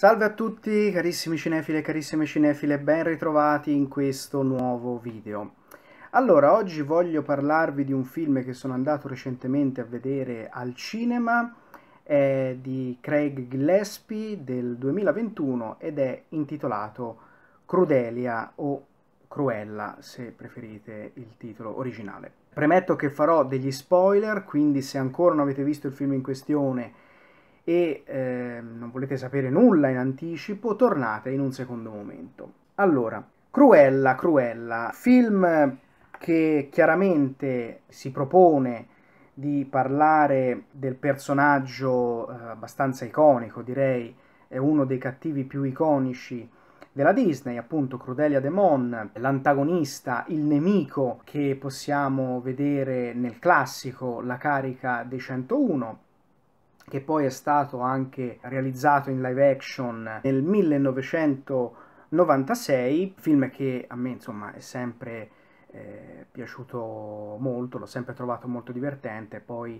Salve a tutti carissimi cinefili e carissime cinefile, ben ritrovati in questo nuovo video. Allora, oggi voglio parlarvi di un film che sono andato recentemente a vedere al cinema, è di Craig Gillespie del 2021 ed è intitolato Crudelia o Cruella, se preferite il titolo originale. Premetto che farò degli spoiler, quindi se ancora non avete visto il film in questione e eh, non volete sapere nulla in anticipo, tornate in un secondo momento. Allora, Cruella, Cruella, film che chiaramente si propone di parlare del personaggio eh, abbastanza iconico, direi è uno dei cattivi più iconici della Disney, appunto Crudelia Demon, l'antagonista, il nemico che possiamo vedere nel classico La carica dei 101, che poi è stato anche realizzato in live action nel 1996, film che a me insomma è sempre eh, piaciuto molto, l'ho sempre trovato molto divertente, poi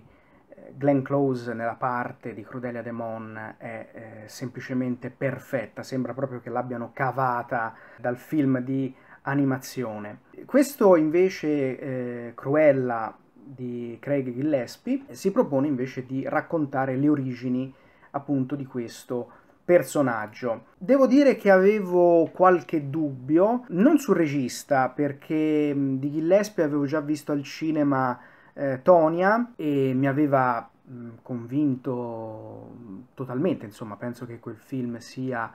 eh, Glenn Close nella parte di Crudelia Demon è eh, semplicemente perfetta, sembra proprio che l'abbiano cavata dal film di animazione. Questo invece eh, Cruella di Craig Gillespie, si propone invece di raccontare le origini appunto di questo personaggio. Devo dire che avevo qualche dubbio, non sul regista, perché di Gillespie avevo già visto al cinema eh, Tonia e mi aveva convinto totalmente, insomma, penso che quel film sia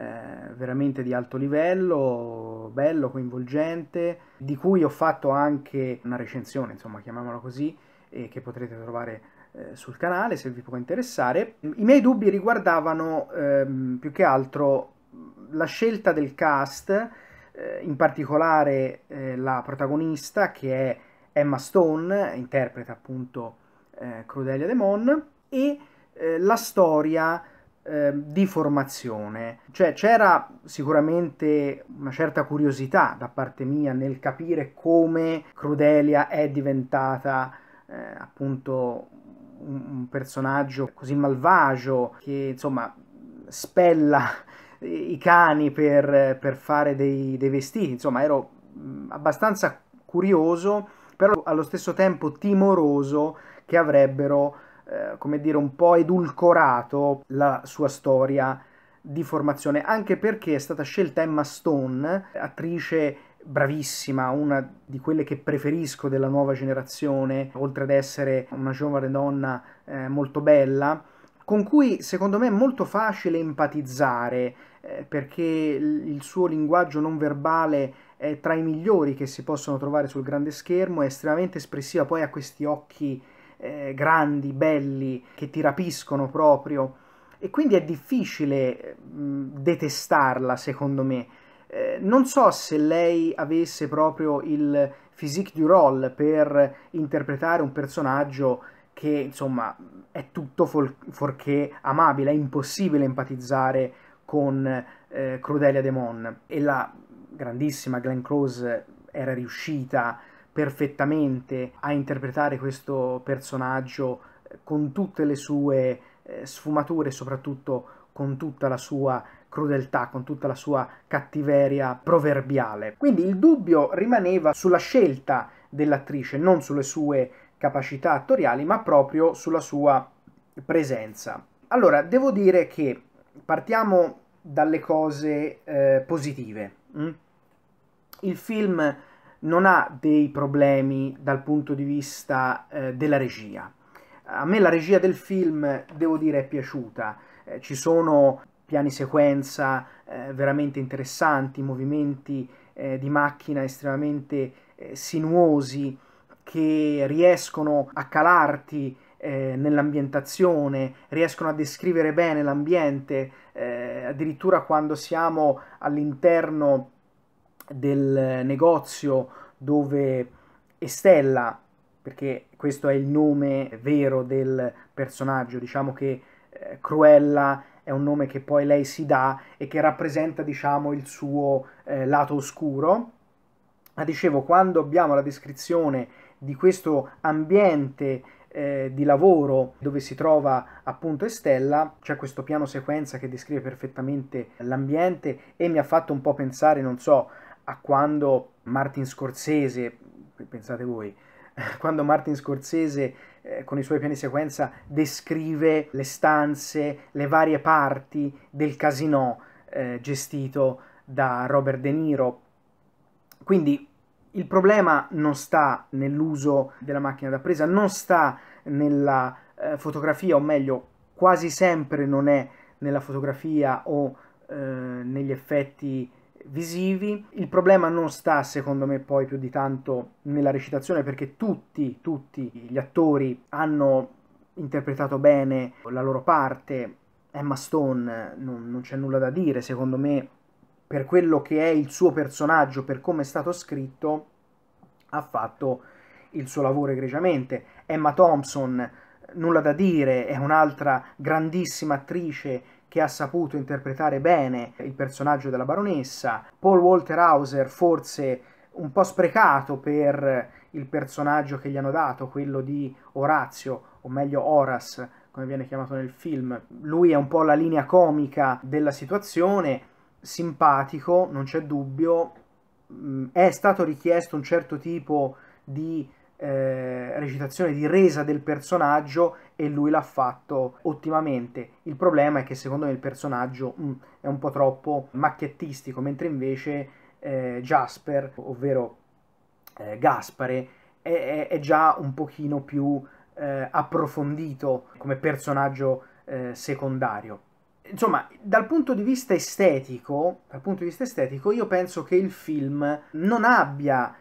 eh, veramente di alto livello, bello, coinvolgente, di cui ho fatto anche una recensione, insomma, chiamiamola così, eh, che potrete trovare eh, sul canale se vi può interessare. I miei dubbi riguardavano ehm, più che altro la scelta del cast, eh, in particolare eh, la protagonista che è Emma Stone, interpreta appunto Crudelia Demon, e la storia eh, di formazione. Cioè c'era sicuramente una certa curiosità da parte mia nel capire come Crudelia è diventata eh, appunto un, un personaggio così malvagio che insomma spella i cani per, per fare dei, dei, vestiti, insomma ero abbastanza curioso, però allo stesso tempo timoroso che avrebbero eh, come dire, un po' edulcorato la sua storia di formazione, anche perché è stata scelta Emma Stone, attrice bravissima, una di quelle che preferisco della nuova generazione, oltre ad essere una giovane donna eh, molto bella, con cui secondo me è molto facile empatizzare, eh, perché il suo linguaggio non verbale è tra i migliori che si possono trovare sul grande schermo, è estremamente espressiva, poi ha questi occhi eh, grandi, belli, che ti rapiscono proprio. E quindi è difficile mh, detestarla, secondo me. Eh, non so se lei avesse proprio il physique du role per interpretare un personaggio che, insomma, è tutto forché amabile, è impossibile empatizzare con eh, Crudelia Demon. E la grandissima Glenn Close era riuscita perfettamente a interpretare questo personaggio eh, con tutte le sue eh, sfumature soprattutto con tutta la sua crudeltà, con tutta la sua cattiveria proverbiale. Quindi il dubbio rimaneva sulla scelta dell'attrice, non sulle sue capacità attoriali, ma proprio sulla sua presenza. Allora, devo dire che partiamo dalle cose eh, positive. Mm? Il film non ha dei problemi dal punto di vista eh, della regia. A me la regia del film, devo dire, è piaciuta. Eh, ci sono piani sequenza eh, veramente interessanti, movimenti eh, di macchina estremamente eh, sinuosi che riescono a calarti eh, nell'ambientazione, riescono a descrivere bene l'ambiente, addirittura quando siamo all'interno del negozio dove Estella, perché questo è il nome vero del personaggio, diciamo che eh, Cruella è un nome che poi lei si dà e che rappresenta, diciamo, il suo eh, lato oscuro. Ma dicevo, quando abbiamo la descrizione di questo ambiente eh, di lavoro dove si trova appunto Estella, c'è questo piano sequenza che descrive perfettamente l'ambiente e mi ha fatto un po' pensare, non so, a quando Martin Scorsese, pensate voi, quando Martin Scorsese eh, con i suoi piani di sequenza descrive le stanze, le varie parti del casino eh, gestito da Robert De Niro. Quindi il problema non sta nell'uso della macchina da presa, non sta nella eh, fotografia, o meglio, quasi sempre non è nella fotografia o eh, negli effetti visivi. Il problema non sta, secondo me, poi più di tanto nella recitazione, perché tutti, tutti gli attori hanno interpretato bene la loro parte. Emma Stone non, non c'è nulla da dire, secondo me, per quello che è il suo personaggio, per come è stato scritto, ha fatto il suo lavoro egregiamente. Emma Thompson, nulla da dire, è un'altra grandissima attrice che ha saputo interpretare bene il personaggio della baronessa, Paul Walter Hauser forse un po' sprecato per il personaggio che gli hanno dato, quello di Orazio, o meglio Horace, come viene chiamato nel film. Lui è un po' la linea comica della situazione, simpatico, non c'è dubbio, mm, è stato richiesto un certo tipo di eh, recitazione di resa del personaggio e lui l'ha fatto ottimamente. Il problema è che secondo me il personaggio mm, è un po' troppo macchiettistico, mentre invece eh, Jasper, ovvero eh, Gaspare, è, è, è, già un pochino più eh, approfondito come personaggio eh, secondario insomma, dal punto di vista estetico, dal punto di vista estetico, io penso che il film non abbia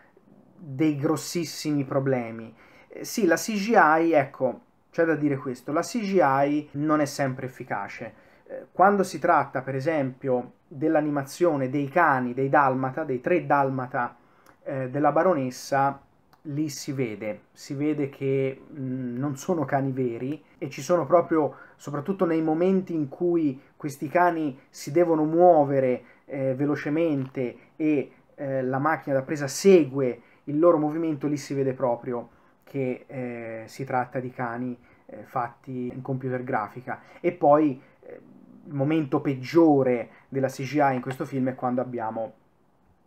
dei grossissimi problemi. Eh, sì, la CGI, ecco, c'è da dire questo, la CGI non è sempre efficace. Eh, quando si tratta, per esempio, dell'animazione dei cani, dei dalmata, dei tre dalmata eh, della baronessa, lì si vede, si vede che mh, mm, non sono cani veri e ci sono proprio, soprattutto nei momenti in cui questi cani si devono muovere eh, velocemente e eh, la macchina da presa segue il loro movimento lì si vede proprio che eh, si tratta di cani eh, fatti in computer grafica. E poi eh, il momento peggiore della CGI in questo film è quando abbiamo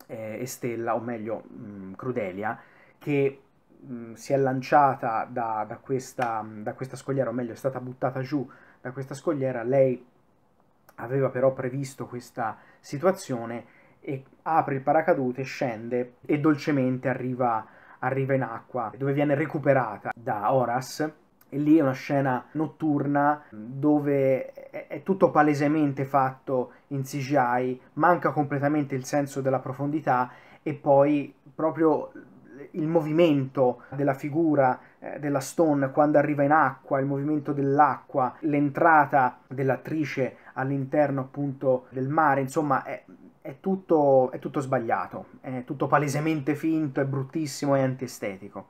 eh, Estella, o meglio mh, mm, Crudelia, che mh, mm, si è lanciata da, da, questa, mm, da questa scogliera, o meglio è stata buttata giù da questa scogliera. Lei aveva però previsto questa situazione e apre il paracadute, scende e dolcemente arriva, arriva in acqua dove viene recuperata da Horace e lì è una scena notturna mm, dove è tutto palesemente fatto in CGI, manca completamente il senso della profondità e poi proprio il movimento della figura eh, della Stone quando arriva in acqua, il movimento dell'acqua, l'entrata dell'attrice all'interno appunto del mare, insomma è, è tutto, è tutto sbagliato, è tutto palesemente finto, è bruttissimo, e antiestetico.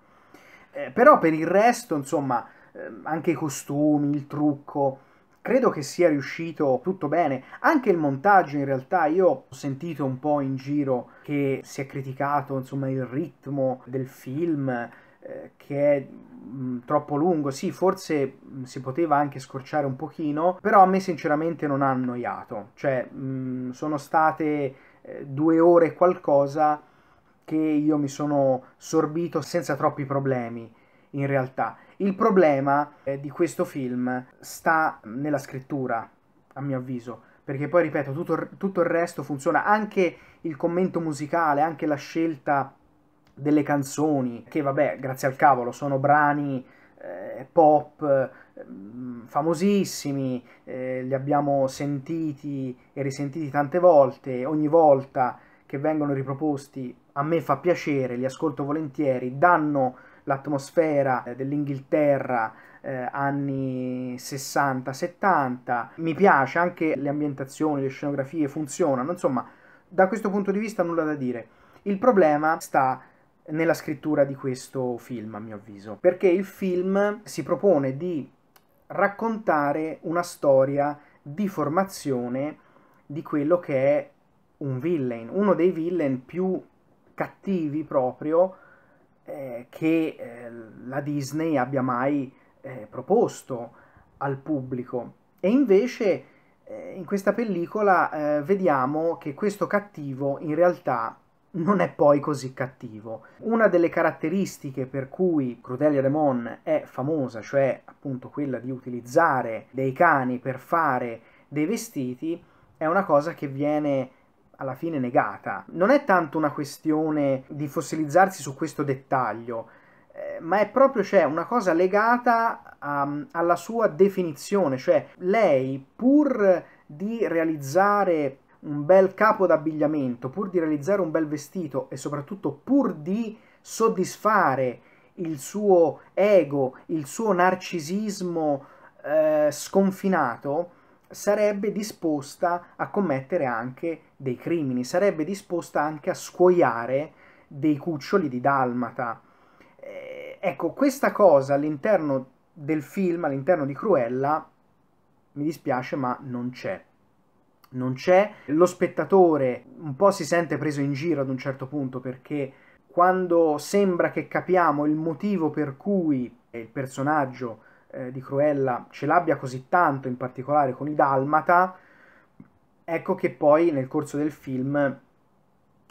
Eh, però per il resto, insomma, eh, anche i costumi, il trucco, credo che sia riuscito tutto bene. Anche il montaggio, in realtà, io ho sentito un po' in giro che si è criticato, insomma, il ritmo del film, eh, che è mh, mm, troppo lungo, sì, forse mh, mm, si poteva anche scorciare un pochino, però a me sinceramente non ha annoiato, cioè mh, mm, sono state eh, due ore qualcosa che io mi sono sorbito senza troppi problemi in realtà. Il problema eh, di questo film sta nella scrittura, a mio avviso, perché poi ripeto, tutto, tutto il resto funziona, anche il commento musicale, anche la scelta delle canzoni che vabbè, grazie al cavolo, sono brani eh, pop eh, famosissimi, eh, li abbiamo sentiti e risentiti tante volte, ogni volta che vengono riproposti a me fa piacere, li ascolto volentieri, danno l'atmosfera eh, dell'Inghilterra eh, anni 60-70, mi piace anche le ambientazioni, le scenografie funzionano, insomma da questo punto di vista nulla da dire. Il problema sta nella scrittura di questo film, a mio avviso, perché il film si propone di raccontare una storia di formazione di quello che è un villain, uno dei villain più cattivi proprio eh, che eh, la Disney abbia mai eh, proposto al pubblico. E invece eh, in questa pellicola eh, vediamo che questo cattivo in realtà non è poi così cattivo. Una delle caratteristiche per cui Crudelia Demon è famosa, cioè appunto quella di utilizzare dei cani per fare dei vestiti, è una cosa che viene alla fine negata. Non è tanto una questione di fossilizzarsi su questo dettaglio, eh, ma è proprio cioè, una cosa legata a, ehm, alla sua definizione, cioè lei pur di realizzare un bel capo d'abbigliamento, pur di realizzare un bel vestito e soprattutto pur di soddisfare il suo ego, il suo narcisismo eh, sconfinato, sarebbe disposta a commettere anche dei crimini, sarebbe disposta anche a scuoiare dei cuccioli di Dalmata. Eh, ecco, questa cosa all'interno del film, all'interno di Cruella, mi dispiace ma non c'è non c'è. Lo spettatore un po' si sente preso in giro ad un certo punto perché quando sembra che capiamo il motivo per cui il personaggio eh, di Cruella ce l'abbia così tanto, in particolare con i Dalmata, ecco che poi nel corso del film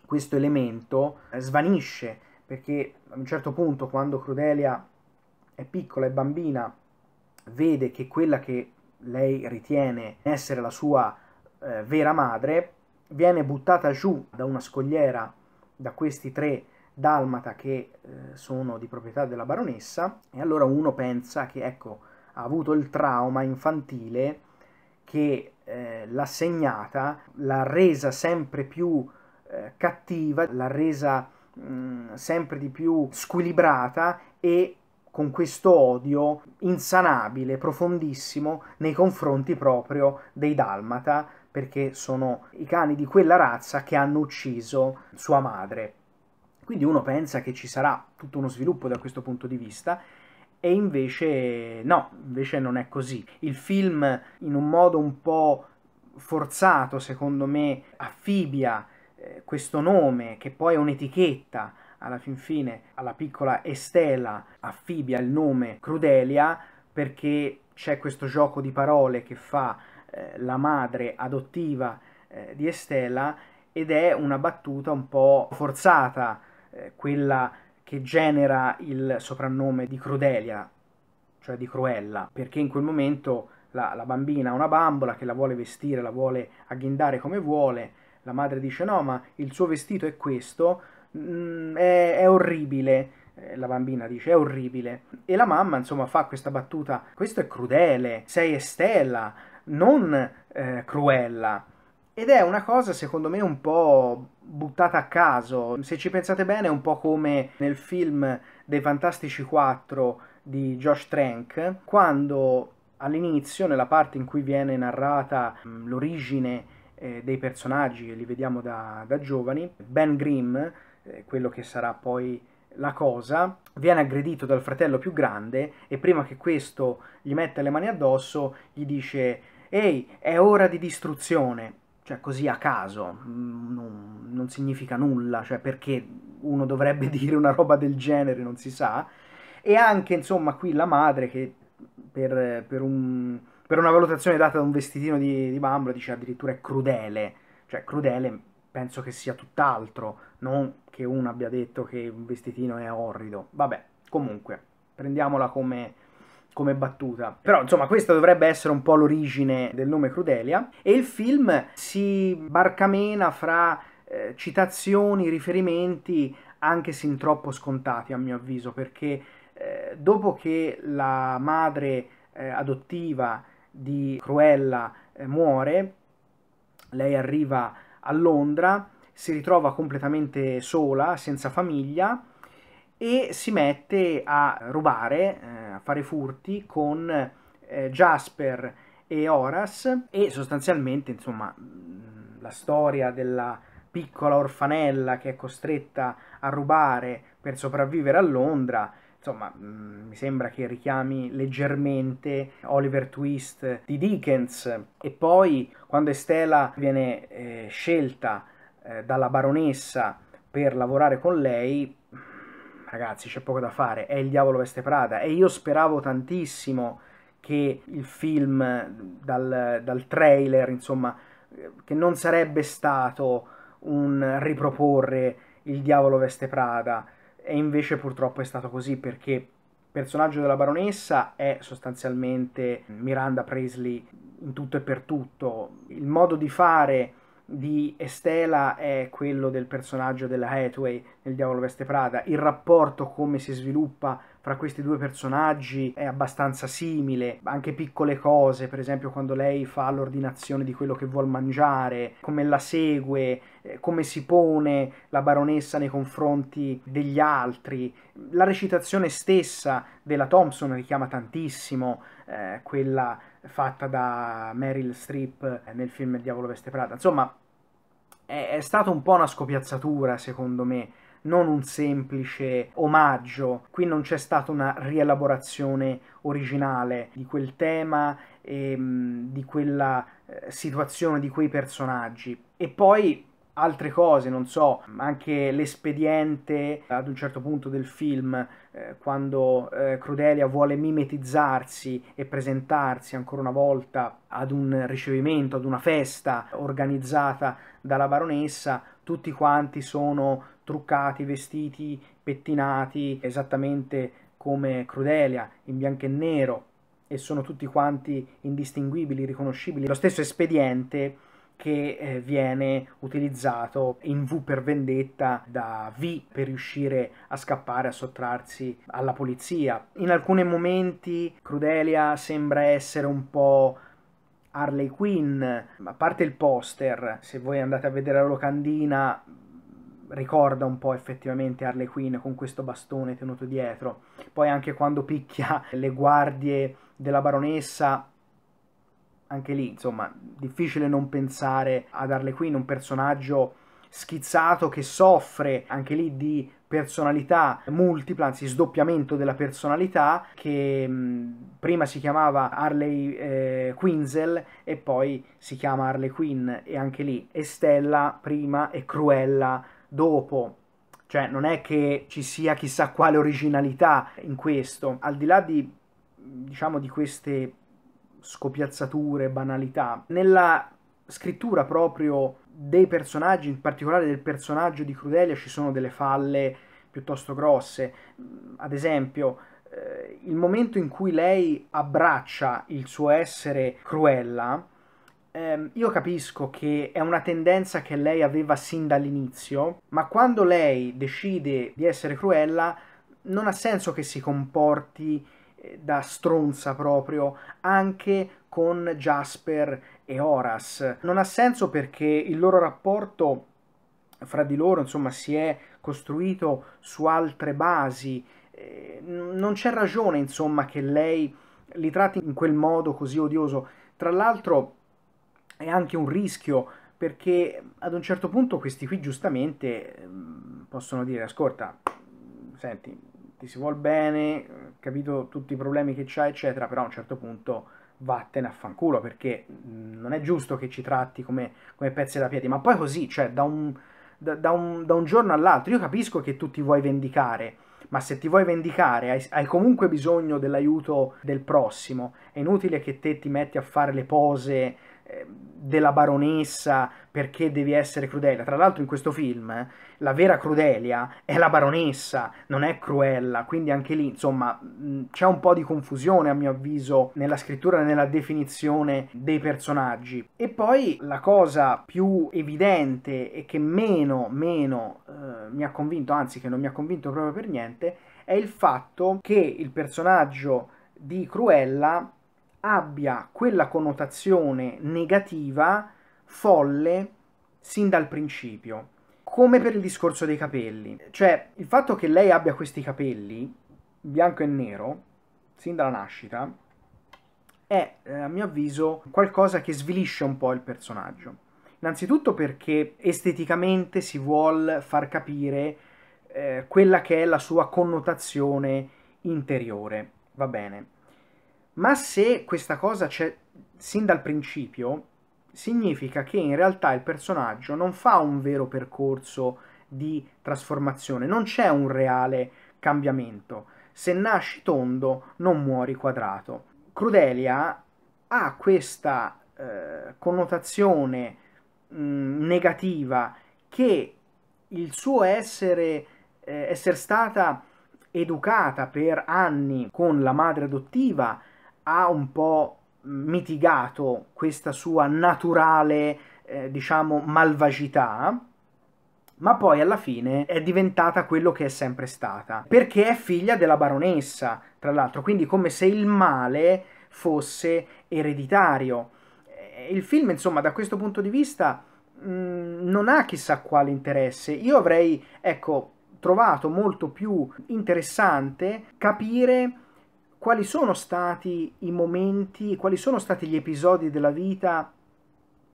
questo elemento eh, svanisce, perché ad un certo punto quando Crudelia è piccola e bambina, vede che quella che lei ritiene essere la sua eh, vera madre viene buttata giù da una scogliera da questi tre dalmata che eh, sono di proprietà della baronessa e allora uno pensa che ecco ha avuto il trauma infantile che eh, l'ha segnata, l'ha resa sempre più eh, cattiva, l'ha resa mh, mm, sempre di più squilibrata e con questo odio insanabile, profondissimo nei confronti proprio dei dalmata perché sono i cani di quella razza che hanno ucciso sua madre. Quindi uno pensa che ci sarà tutto uno sviluppo da questo punto di vista e invece no, invece non è così. Il film in un modo un po' forzato, secondo me, affibia eh, questo nome che poi è un'etichetta alla fin fine alla piccola Estela affibia il nome Crudelia perché c'è questo gioco di parole che fa eh, la madre adottiva eh, di Estela ed è una battuta un po' forzata, eh, quella che genera il soprannome di Crudelia, cioè di Cruella, perché in quel momento la, la bambina ha una bambola che la vuole vestire, la vuole agghindare come vuole, la madre dice no ma il suo vestito è questo, mh, mm, è, è orribile, eh, la bambina dice è orribile e la mamma insomma fa questa battuta questo è crudele sei Estella non eh, cruella. Ed è una cosa secondo me un po' buttata a caso. Se ci pensate bene è un po' come nel film dei Fantastici 4 di Josh Trank, quando all'inizio, nella parte in cui viene narrata mm, l'origine eh, dei personaggi che li vediamo da, da giovani, Ben Grimm, eh, quello che sarà poi la cosa, viene aggredito dal fratello più grande e prima che questo gli metta le mani addosso gli dice ehi, è ora di distruzione, cioè così a caso, mm, non, non significa nulla, cioè perché uno dovrebbe dire una roba del genere, non si sa, e anche insomma qui la madre che per, per, un, per una valutazione data da un vestitino di, di bambla dice addirittura è crudele, cioè crudele penso che sia tutt'altro, non che uno abbia detto che un vestitino è orrido, vabbè, comunque, prendiamola come come battuta. Però insomma questa dovrebbe essere un po' l'origine del nome Crudelia e il film si barcamena fra eh, citazioni, riferimenti anche sin troppo scontati a mio avviso perché eh, dopo che la madre eh, adottiva di Cruella eh, muore, lei arriva a Londra, si ritrova completamente sola, senza famiglia e si mette a rubare, eh, a fare furti con eh, Jasper e Horace e sostanzialmente insomma mm, la storia della piccola orfanella che è costretta a rubare per sopravvivere a Londra insomma mm, mi sembra che richiami leggermente Oliver Twist di Dickens e poi quando Estela viene eh, scelta eh, dalla baronessa per lavorare con lei ragazzi, c'è poco da fare, è Il diavolo veste Prada e io speravo tantissimo che il film dal, dal trailer, insomma, che non sarebbe stato un riproporre Il diavolo veste Prada e invece purtroppo è stato così perché il personaggio della baronessa è sostanzialmente Miranda Presley in tutto e per tutto. Il modo di fare di Estela è quello del personaggio della Hathaway nel Diavolo Veste Prada. Il rapporto come si sviluppa fra questi due personaggi è abbastanza simile, anche piccole cose, per esempio quando lei fa l'ordinazione di quello che vuol mangiare, come la segue, eh, come si pone la baronessa nei confronti degli altri. La recitazione stessa della Thompson richiama tantissimo eh, quella fatta da Meryl Streep nel film Il diavolo veste Prada. Insomma, è, è stata un po' una scopiazzatura, secondo me non un semplice omaggio. Qui non c'è stata una rielaborazione originale di quel tema e ehm, di quella eh, situazione, di quei personaggi. E poi altre cose, non so, anche l'espediente ad un certo punto del film eh, quando eh, Crudelia vuole mimetizzarsi e presentarsi ancora una volta ad un ricevimento, ad una festa organizzata dalla baronessa, tutti quanti sono truccati, vestiti, pettinati, esattamente come Crudelia, in bianco e nero, e sono tutti quanti indistinguibili, riconoscibili. Lo stesso espediente che eh, viene utilizzato in V per vendetta da V per riuscire a scappare, a sottrarsi alla polizia. In alcuni momenti Crudelia sembra essere un po' Harley Quinn, a parte il poster, se voi andate a vedere la locandina ricorda un po' effettivamente Harley Quinn con questo bastone tenuto dietro. Poi anche quando picchia le guardie della baronessa anche lì, insomma, difficile non pensare ad Harley Quinn, un personaggio schizzato che soffre anche lì di personalità multipla, anzi sdoppiamento della personalità che mh, mm, prima si chiamava Harley eh, Quinzel e poi si chiama Harley Quinn e anche lì Estella prima e Cruella dopo. Cioè non è che ci sia chissà quale originalità in questo, al di là di diciamo di queste scopiazzature, banalità. Nella scrittura proprio dei personaggi, in particolare del personaggio di Crudelia, ci sono delle falle piuttosto grosse. Mm, ad esempio, eh, il momento in cui lei abbraccia il suo essere cruella, ehm, io capisco che è una tendenza che lei aveva sin dall'inizio, ma quando lei decide di essere cruella, non ha senso che si comporti da stronza proprio anche con Jasper e Horace. Non ha senso perché il loro rapporto fra di loro insomma si è costruito su altre basi eh, non c'è ragione insomma che lei li tratti in quel modo così odioso tra l'altro è anche un rischio perché ad un certo punto questi qui giustamente mm, possono dire ascolta senti ti si vuol bene, capito tutti i problemi che c'ha, eccetera, però a un certo punto vattene a fanculo, perché mhmm, non è giusto che ci tratti come, come pezzi da piedi, ma poi così, cioè da un, da, da, un, da un, giorno all'altro, io capisco che tu ti vuoi vendicare, ma se ti vuoi vendicare hai, hai comunque bisogno dell'aiuto del prossimo, è inutile che te ti metti a fare le pose Ehm, della baronessa perché devi essere Crudelia. Tra l'altro in questo film eh, la vera Crudelia è la baronessa, non è Cruella, quindi anche lì insomma mm, c'è un po' di confusione a mio avviso nella scrittura e nella definizione dei personaggi. E poi la cosa più evidente e che meno, meno eh, mi ha convinto, anzi che non mi ha convinto proprio per niente, è il fatto che il personaggio di Cruella abbia quella connotazione negativa folle sin dal principio, come per il discorso dei capelli. Cioè, il fatto che lei abbia questi capelli, bianco e nero, sin dalla nascita, è, eh, a mio avviso, qualcosa che svilisce un po' il personaggio. Innanzitutto perché esteticamente si vuole far capire eh, quella che è la sua connotazione interiore, va bene. Ma se questa cosa c'è sin dal principio, significa che in realtà il personaggio non fa un vero percorso di trasformazione, non c'è un reale cambiamento. Se nasci tondo, non muori quadrato. Crudelia ha questa eh, connotazione mh, mm, negativa che il suo essere, eh, essere stata educata per anni con la madre adottiva ha un po' mitigato questa sua naturale, eh, diciamo, malvagità, ma poi alla fine è diventata quello che è sempre stata, perché è figlia della baronessa, tra l'altro, quindi come se il male fosse ereditario. Eh, il film, insomma, da questo punto di vista mm, non ha chissà quale interesse. Io avrei, ecco, trovato molto più interessante capire quali sono stati i momenti, quali sono stati gli episodi della vita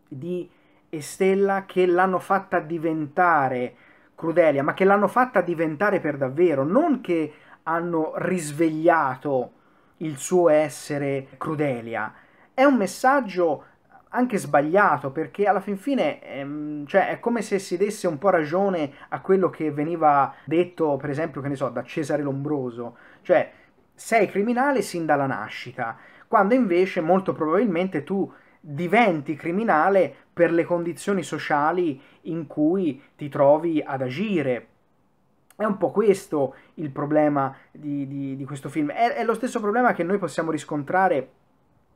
di Estella che l'hanno fatta diventare Crudelia, ma che l'hanno fatta diventare per davvero, non che hanno risvegliato il suo essere Crudelia. È un messaggio anche sbagliato perché alla fin fine ehm, cioè, è come se si desse un po' ragione a quello che veniva detto per esempio che ne so da Cesare Lombroso cioè sei criminale sin dalla nascita, quando invece molto probabilmente tu diventi criminale per le condizioni sociali in cui ti trovi ad agire. È un po' questo il problema di, di, di questo film. È, è, lo stesso problema che noi possiamo riscontrare,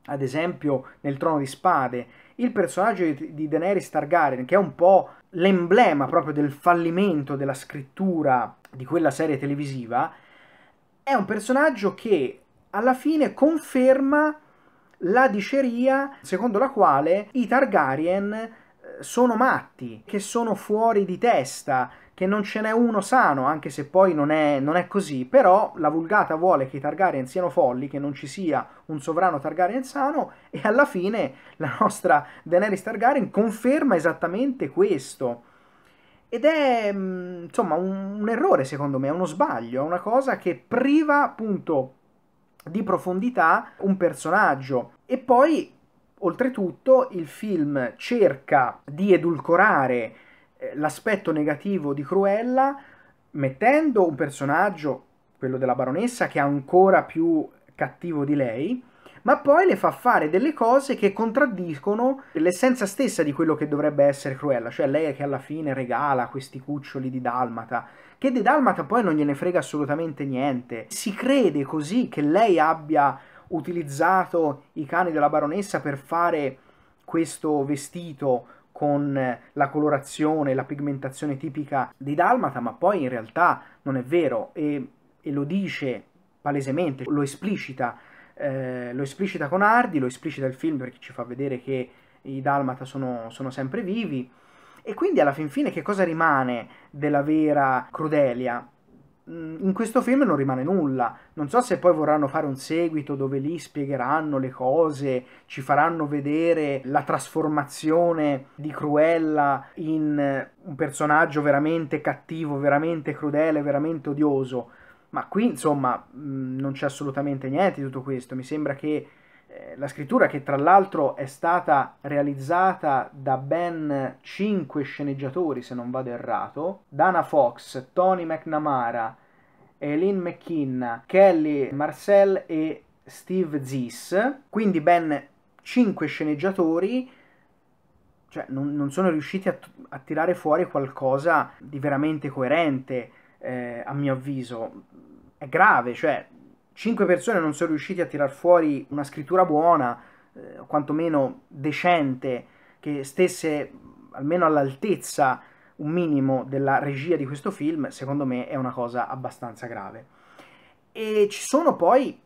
ad esempio, nel Trono di Spade. Il personaggio di, di Daenerys Targaryen, che è un po' l'emblema proprio del fallimento della scrittura di quella serie televisiva, è un personaggio che alla fine conferma la diceria secondo la quale i Targaryen eh, sono matti, che sono fuori di testa, che non ce n'è uno sano, anche se poi non è, non è, così, però la vulgata vuole che i Targaryen siano folli, che non ci sia un sovrano Targaryen sano e alla fine la nostra Daenerys Targaryen conferma esattamente questo. Ed è mm, insomma un, un errore secondo me, è uno sbaglio, è una cosa che priva appunto di profondità un personaggio. E poi, oltretutto, il film cerca di edulcorare eh, l'aspetto negativo di Cruella mettendo un personaggio, quello della baronessa, che è ancora più cattivo di lei, ma poi le fa fare delle cose che contraddicono l'essenza stessa di quello che dovrebbe essere Cruella, cioè lei che alla fine regala questi cuccioli di Dalmata, che di Dalmata poi non gliene frega assolutamente niente. Si crede così che lei abbia utilizzato i cani della baronessa per fare questo vestito con la colorazione, la pigmentazione tipica di Dalmata, ma poi in realtà non è vero e, e lo dice palesemente, lo esplicita eh, lo esplicita con Hardy, lo esplicita il film perché ci fa vedere che i Dalmata sono, sono sempre vivi. E quindi alla fin fine che cosa rimane della vera Crudelia? Mm, in questo film non rimane nulla. Non so se poi vorranno fare un seguito dove lì spiegheranno le cose, ci faranno vedere la trasformazione di Cruella in un personaggio veramente cattivo, veramente crudele, veramente odioso. Ma qui, insomma, mm, non c'è assolutamente niente di tutto questo. Mi sembra che eh, la scrittura, che tra l'altro è stata realizzata da ben cinque sceneggiatori, se non vado errato, Dana Fox, Tony McNamara, Eileen McKinna, Kelly Marcel e Steve Zis, quindi ben cinque sceneggiatori cioè non, non, sono riusciti a, a, tirare fuori qualcosa di veramente coerente eh, a mio avviso, è grave, cioè cinque persone non sono riusciti a tirar fuori una scrittura buona, eh, quantomeno decente, che stesse almeno all'altezza un minimo della regia di questo film, secondo me è una cosa abbastanza grave. E ci sono poi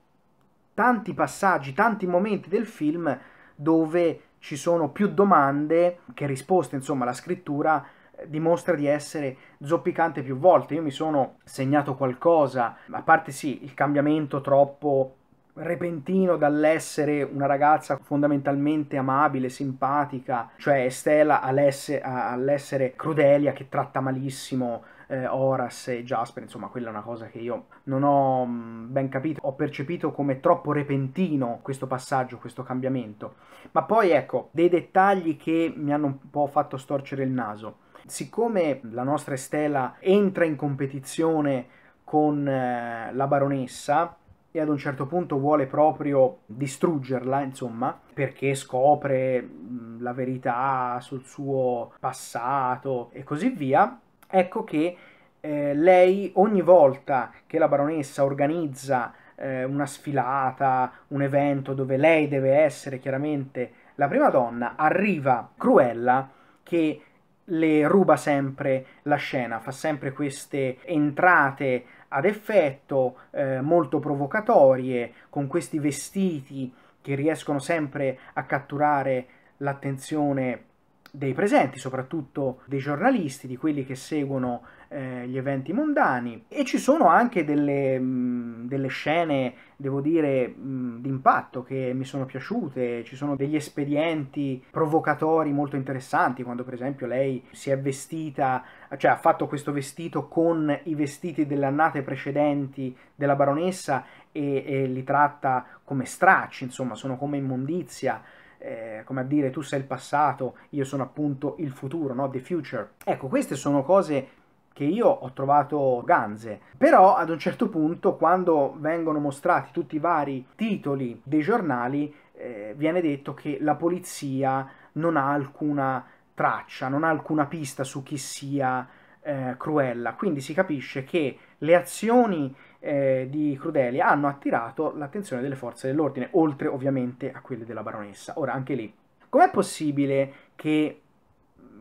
tanti passaggi, tanti momenti del film dove ci sono più domande che risposte, insomma, la scrittura dimostra di essere zoppicante più volte. Io mi sono segnato qualcosa, a parte sì, il cambiamento troppo repentino dall'essere una ragazza fondamentalmente amabile, simpatica, cioè Estela all'essere Crudelia che tratta malissimo eh, Horace e Jasper, insomma quella è una cosa che io non ho mm, ben capito, ho percepito come troppo repentino questo passaggio, questo cambiamento. Ma poi ecco, dei dettagli che mi hanno un po' fatto storcere il naso. Siccome la nostra Estela entra in competizione con eh, la baronessa e ad un certo punto vuole proprio distruggerla, insomma, perché scopre mm, la verità sul suo passato e così via, ecco che eh, lei ogni volta che la baronessa organizza eh, una sfilata, un evento dove lei deve essere chiaramente la prima donna, arriva Cruella che le ruba sempre la scena, fa sempre queste entrate ad effetto eh, molto provocatorie, con questi vestiti che riescono sempre a catturare l'attenzione dei presenti, soprattutto dei giornalisti, di quelli che seguono eh, gli eventi mondani e ci sono anche delle, mm, delle scene, devo dire, mm, d'impatto che mi sono piaciute, ci sono degli espedienti provocatori molto interessanti, quando per esempio lei si è vestita, cioè ha fatto questo vestito con i vestiti delle annate precedenti della baronessa e, e li tratta come stracci, insomma, sono come immondizia. Eh, come a dire tu sei il passato, io sono appunto il futuro, no? The future. Ecco, queste sono cose che io ho trovato ganze. Però ad un certo punto, quando vengono mostrati tutti i vari titoli dei giornali, eh, viene detto che la polizia non ha alcuna traccia, non ha alcuna pista su chi sia eh, Cruella. Quindi si capisce che le azioni eh, di Crudelia hanno attirato l'attenzione delle forze dell'ordine, oltre ovviamente a quelle della baronessa. Ora, anche lì, com'è possibile che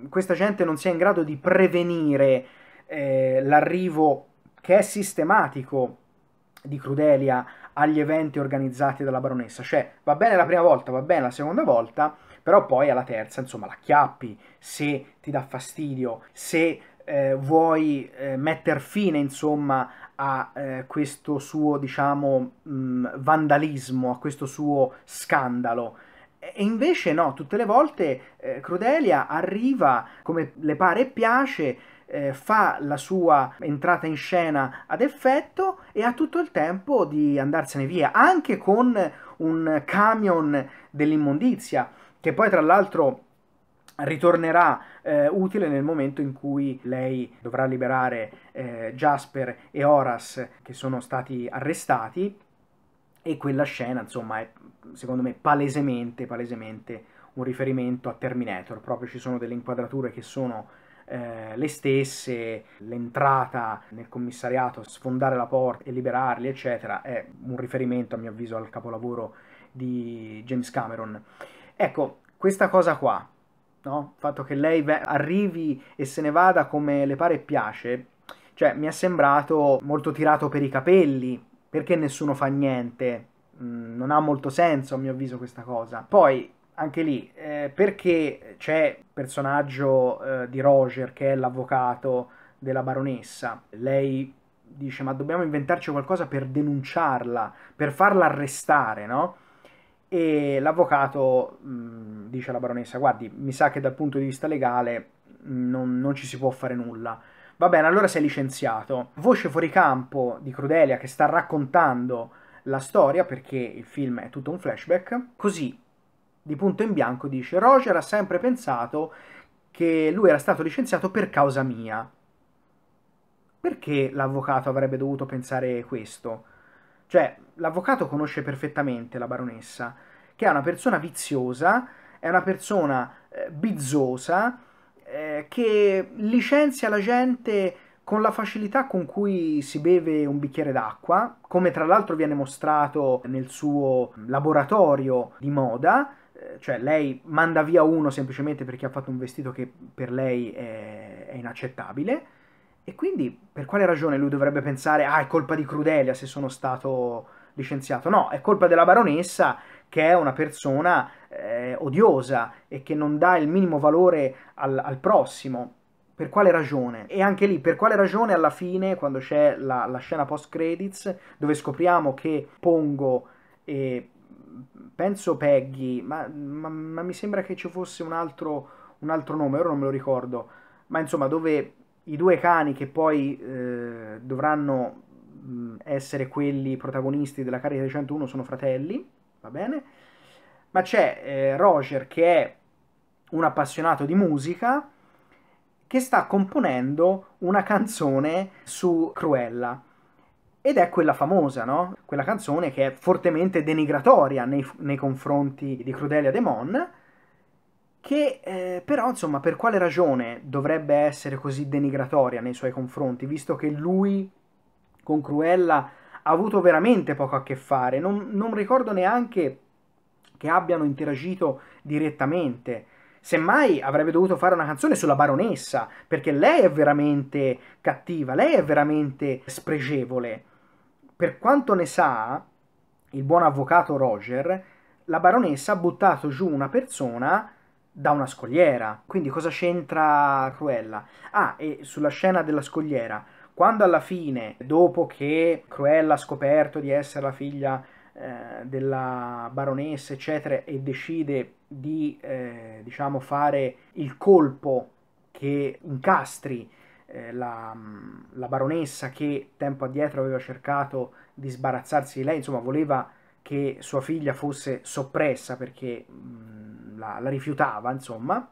questa gente non sia in grado di prevenire eh, l'arrivo che è sistematico di Crudelia agli eventi organizzati dalla baronessa, cioè va bene la prima volta, va bene la seconda volta, però poi alla terza, insomma, la chiappi se ti dà fastidio, se eh, vuoi eh, mettere fine, insomma, a eh, questo suo, diciamo, mh, mm, vandalismo, a questo suo scandalo. E invece no, tutte le volte eh, Crudelia arriva come le pare e piace, eh, fa la sua entrata in scena ad effetto e ha tutto il tempo di andarsene via, anche con un camion dell'immondizia, che poi tra l'altro ritornerà eh, utile nel momento in cui lei dovrà liberare eh, Jasper e Horace che sono stati arrestati e quella scena insomma è secondo me palesemente, palesemente un riferimento a Terminator proprio ci sono delle inquadrature che sono eh, le stesse, l'entrata nel commissariato, sfondare la porta e liberarli, eccetera, è un riferimento a mio avviso al capolavoro di James Cameron. Ecco, questa cosa qua, no? il fatto che lei arrivi e se ne vada come le pare e piace, cioè mi è sembrato molto tirato per i capelli, perché nessuno fa niente, mm, non ha molto senso a mio avviso questa cosa. Poi anche lì, eh, perché c'è il personaggio eh, di Roger che è l'avvocato della baronessa, lei dice ma dobbiamo inventarci qualcosa per denunciarla, per farla arrestare, no? E l'avvocato mm, dice alla baronessa guardi mi sa che dal punto di vista legale mm, non, non ci si può fare nulla. Va bene, allora sei licenziato. Voce fuori campo di Crudelia che sta raccontando la storia perché il film è tutto un flashback. Così di punto in bianco dice Roger ha sempre pensato che lui era stato licenziato per causa mia. Perché l'avvocato avrebbe dovuto pensare questo? Cioè, l'avvocato conosce perfettamente la baronessa, che è una persona viziosa, è una persona eh, bizzosa, eh, che licenzia la gente con la facilità con cui si beve un bicchiere d'acqua, come tra l'altro viene mostrato nel suo laboratorio di moda, eh, cioè lei manda via uno semplicemente perché ha fatto un vestito che per lei è, è inaccettabile e quindi per quale ragione lui dovrebbe pensare ah è colpa di Crudelia se sono stato licenziato? No, è colpa della baronessa che è una persona eh, odiosa e che non dà il minimo valore al, al prossimo per quale ragione? E anche lì, per quale ragione alla fine, quando c'è la, la scena post-credits, dove scopriamo che Pongo e mm, penso Peggy, ma, ma, ma, mi sembra che ci fosse un altro, un altro, nome, ora non me lo ricordo, ma insomma dove i due cani che poi eh, dovranno mh, mm, essere quelli protagonisti della carica di 101 sono fratelli, va bene, ma c'è eh, Roger che è un appassionato di musica che sta componendo una canzone su Cruella. Ed è quella famosa, no? Quella canzone che è fortemente denigratoria nei, nei confronti di Crudelia De Mon, che eh, però, insomma, per quale ragione dovrebbe essere così denigratoria nei suoi confronti, visto che lui con Cruella ha avuto veramente poco a che fare. Non, non ricordo neanche che abbiano interagito direttamente. Semmai avrebbe dovuto fare una canzone sulla baronessa, perché lei è veramente cattiva, lei è veramente spregevole. Per quanto ne sa il buon avvocato Roger, la baronessa ha buttato giù una persona da una scogliera. Quindi cosa c'entra Cruella? Ah, e sulla scena della scogliera, quando alla fine, dopo che Cruella ha scoperto di essere la figlia eh, della baronessa, eccetera, e decide di eh, diciamo fare il colpo che incastri eh, la, mm, la, baronessa che tempo addietro aveva cercato di sbarazzarsi di lei, insomma voleva che sua figlia fosse soppressa perché mh, mm, la, la rifiutava, insomma,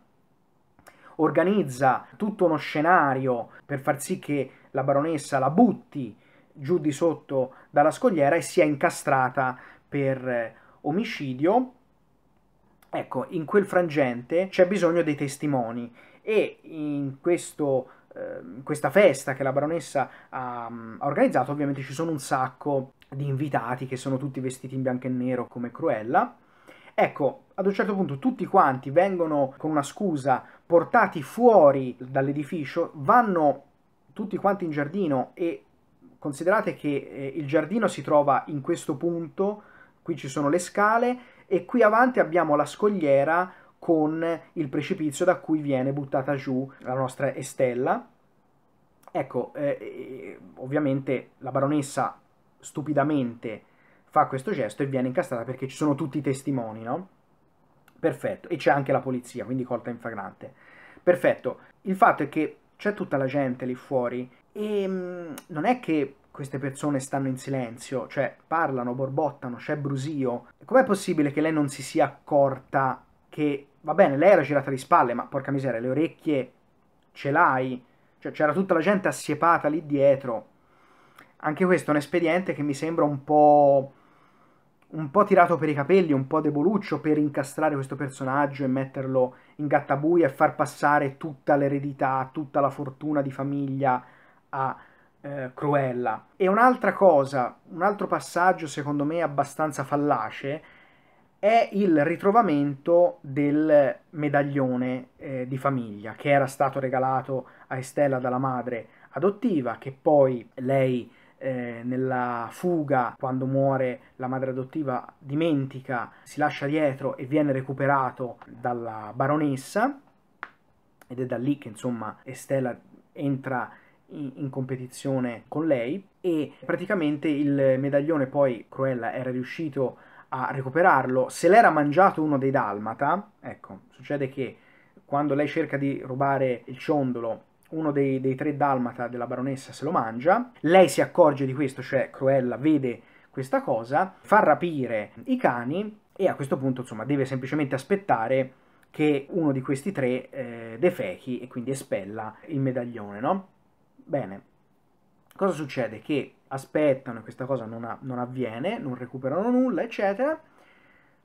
organizza tutto uno scenario per far sì che la baronessa la butti giù di sotto dalla scogliera e si è incastrata per eh, omicidio. Ecco, in quel frangente c'è bisogno dei testimoni e in questo, eh, questa festa che la baronessa ha, ha organizzato ovviamente ci sono un sacco di invitati che sono tutti vestiti in bianco e nero come Cruella. Ecco, ad un certo punto tutti quanti vengono con una scusa portati fuori dall'edificio, vanno tutti quanti in giardino e Considerate che eh, il giardino si trova in questo punto, qui ci sono le scale e qui avanti abbiamo la scogliera con il precipizio da cui viene buttata giù la nostra estella. Ecco, eh, eh, ovviamente la baronessa stupidamente fa questo gesto e viene incastrata perché ci sono tutti i testimoni, no? Perfetto, e c'è anche la polizia, quindi colta in flagrante. Perfetto, il fatto è che c'è tutta la gente lì fuori e ehm, non è che queste persone stanno in silenzio, cioè parlano, borbottano, c'è brusio. Com'è possibile che lei non si sia accorta che, va bene, lei era girata di spalle, ma porca miseria, le orecchie ce l'hai? Cioè c'era tutta la gente assiepata lì dietro. Anche questo è un espediente che mi sembra un po'... un po' tirato per i capelli, un po' deboluccio per incastrare questo personaggio e metterlo in gattabuia e far passare tutta l'eredità, tutta la fortuna di famiglia a eh, Cruella. E un'altra cosa, un altro passaggio secondo me abbastanza fallace, è il ritrovamento del medaglione eh, di famiglia che era stato regalato a Estella dalla madre adottiva, che poi lei eh, nella fuga, quando muore la madre adottiva, dimentica, si lascia dietro e viene recuperato dalla baronessa ed è da lì che insomma Estella entra in competizione con lei e praticamente il medaglione poi Cruella era riuscito a recuperarlo, se l'era mangiato uno dei dalmata, ecco, succede che quando lei cerca di rubare il ciondolo uno dei, dei, tre dalmata della baronessa se lo mangia, lei si accorge di questo, cioè Cruella vede questa cosa, fa rapire i cani e a questo punto insomma deve semplicemente aspettare che uno di questi tre eh, defechi e quindi espella il medaglione, no? Bene, cosa succede? Che aspettano e questa cosa non, ha, non avviene, non recuperano nulla, eccetera.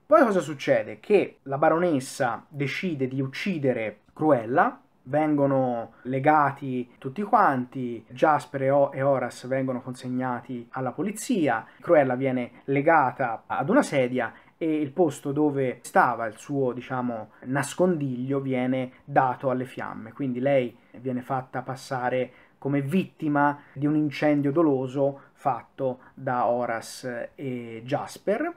Poi cosa succede? Che la baronessa decide di uccidere Cruella, vengono legati tutti quanti, Jasper e, o- e Horace vengono consegnati alla polizia, Cruella viene legata ad una sedia e il posto dove stava il suo, diciamo, nascondiglio viene dato alle fiamme, quindi lei viene fatta passare come vittima di un incendio doloso fatto da Horace e Jasper,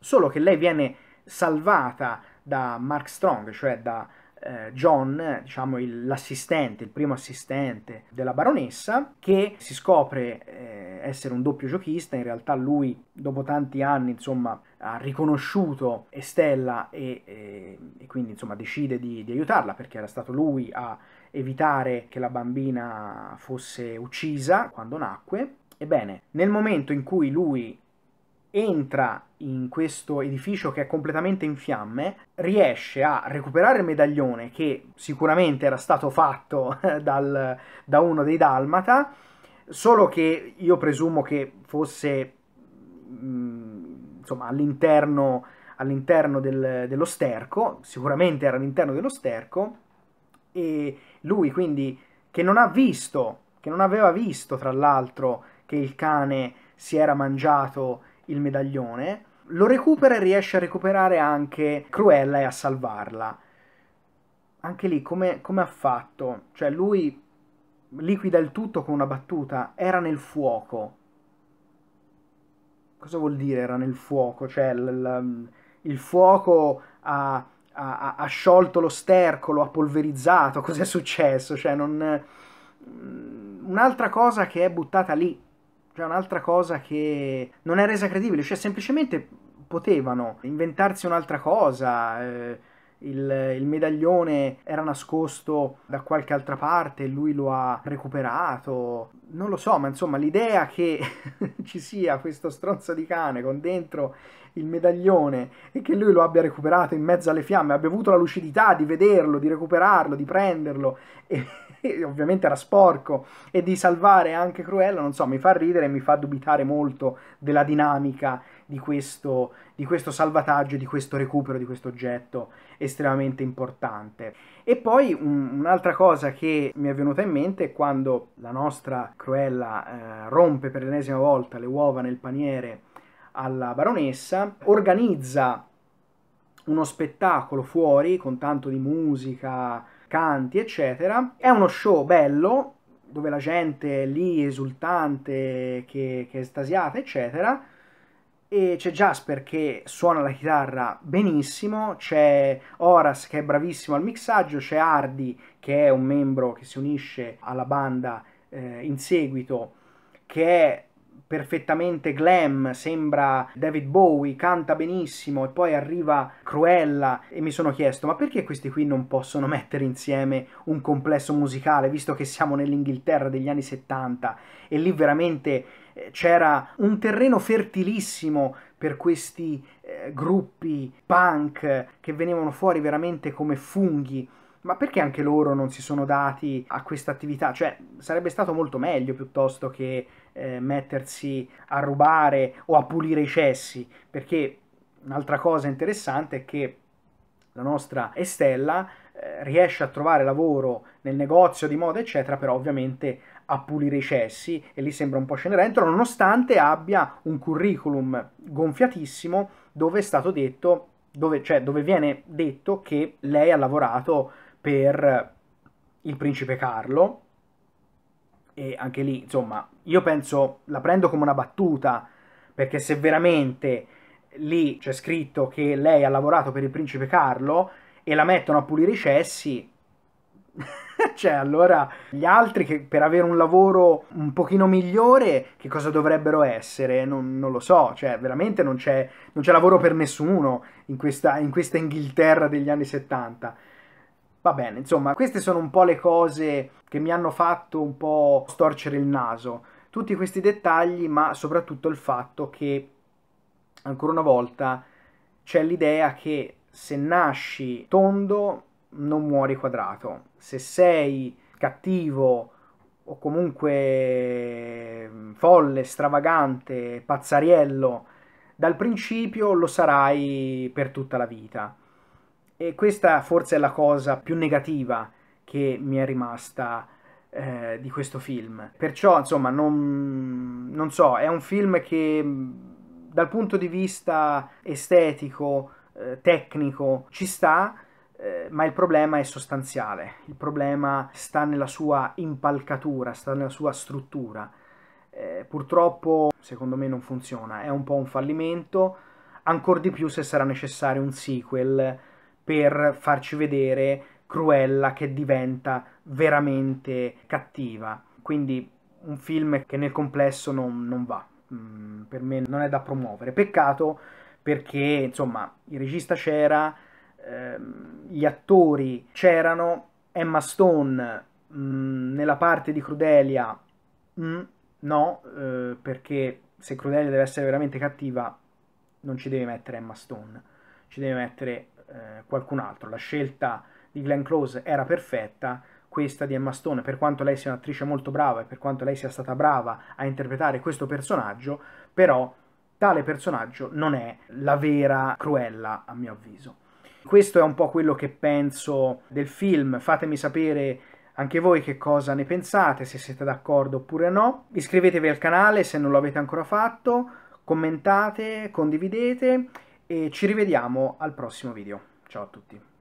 solo che lei viene salvata da Mark Strong, cioè da eh, John, diciamo il, l'assistente, il primo assistente della baronessa, che si scopre eh, essere un doppio giochista, in realtà lui dopo tanti anni insomma ha riconosciuto Estella e, e, eh, e quindi insomma decide di, di aiutarla perché era stato lui a evitare che la bambina fosse uccisa quando nacque. Ebbene, nel momento in cui lui entra in questo edificio che è completamente in fiamme, riesce a recuperare il medaglione che sicuramente era stato fatto dal, da uno dei Dalmata, solo che io presumo che fosse mm, insomma all'interno, all del, dello sterco, sicuramente era all'interno dello sterco, e, lui quindi che non ha visto, che non aveva visto tra l'altro che il cane si era mangiato il medaglione, lo recupera e riesce a recuperare anche Cruella e a salvarla. Anche lì come, come ha fatto? Cioè lui liquida il tutto con una battuta, era nel fuoco. Cosa vuol dire era nel fuoco? Cioè il, il fuoco ha ha, ha sciolto lo stercolo, ha polverizzato, cos'è successo? Cioè, non... Mm, un'altra cosa che è buttata lì, cioè un'altra cosa che non è resa credibile, cioè semplicemente potevano inventarsi un'altra cosa. Eh, il, il, medaglione era nascosto da qualche altra parte e lui lo ha recuperato. Non lo so, ma insomma l'idea che ci sia questo stronzo di cane con dentro il medaglione e che lui lo abbia recuperato in mezzo alle fiamme, abbia avuto la lucidità di vederlo, di recuperarlo, di prenderlo e, e ovviamente era sporco e di salvare anche Cruella, non so, mi fa ridere e mi fa dubitare molto della dinamica di questo, di questo salvataggio, di questo recupero di questo oggetto estremamente importante. E poi un'altra cosa che mi è venuta in mente è quando la nostra Cruella eh, rompe per l'ennesima volta le uova nel paniere alla baronessa, organizza uno spettacolo fuori con tanto di musica, canti, eccetera. È uno show bello dove la gente è lì esultante, che, che è estasiata, eccetera e c'è Jasper che suona la chitarra benissimo, c'è Horace che è bravissimo al mixaggio, c'è Hardy che è un membro che si unisce alla banda eh, in seguito, che è perfettamente glam, sembra David Bowie, canta benissimo e poi arriva Cruella e mi sono chiesto ma perché questi qui non possono mettere insieme un complesso musicale visto che siamo nell'Inghilterra degli anni 70 e lì veramente c'era un terreno fertilissimo per questi eh, gruppi punk che venivano fuori veramente come funghi. Ma perché anche loro non si sono dati a questa attività? Cioè, sarebbe stato molto meglio piuttosto che eh, mettersi a rubare o a pulire i cessi, perché un'altra cosa interessante è che la nostra Estella eh, riesce a trovare lavoro nel negozio di moda, eccetera, però ovviamente a pulire i cessi e lì sembra un po' Cenerentola, nonostante abbia un curriculum gonfiatissimo dove è stato detto, dove, cioè dove viene detto che lei ha lavorato per il principe Carlo e anche lì, insomma, io penso la prendo come una battuta perché se veramente lì c'è scritto che lei ha lavorato per il principe Carlo e la mettono a pulire i cessi cioè, allora gli altri che per avere un lavoro un pochino migliore, che cosa dovrebbero essere? Non, non lo so, cioè, veramente non c'è, non c'è lavoro per nessuno in questa, in questa Inghilterra degli anni 70. Va bene, insomma, queste sono un po' le cose che mi hanno fatto un po' storcere il naso. Tutti questi dettagli, ma soprattutto il fatto che, ancora una volta, c'è l'idea che se nasci tondo non muori quadrato. Se sei cattivo o comunque ehm, folle, stravagante, pazzariello, dal principio lo sarai per tutta la vita. E questa forse è la cosa più negativa che mi è rimasta eh, di questo film. Perciò, insomma, non, non so, è un film che mm, dal punto di vista estetico, eh, tecnico, ci sta, eh, ma il problema è sostanziale, il problema sta nella sua impalcatura, sta nella sua struttura. Eh, purtroppo, secondo me, non funziona, è un po' un fallimento, ancora di più se sarà necessario un sequel per farci vedere Cruella che diventa veramente cattiva. Quindi un film che nel complesso non, non va, mm, per me non è da promuovere. Peccato perché, insomma, il regista c'era, ehm, gli attori c'erano, Emma Stone mh, mm, nella parte di Crudelia mh, mm, no, eh, perché se Crudelia deve essere veramente cattiva non ci deve mettere Emma Stone, ci deve mettere eh, qualcun altro. La scelta di Glenn Close era perfetta, questa di Emma Stone, per quanto lei sia un'attrice molto brava e per quanto lei sia stata brava a interpretare questo personaggio, però tale personaggio non è la vera Cruella, a mio avviso. Questo è un po' quello che penso del film, fatemi sapere anche voi che cosa ne pensate, se siete d'accordo oppure no. Iscrivetevi al canale se non lo avete ancora fatto, commentate, condividete e ci rivediamo al prossimo video. Ciao a tutti.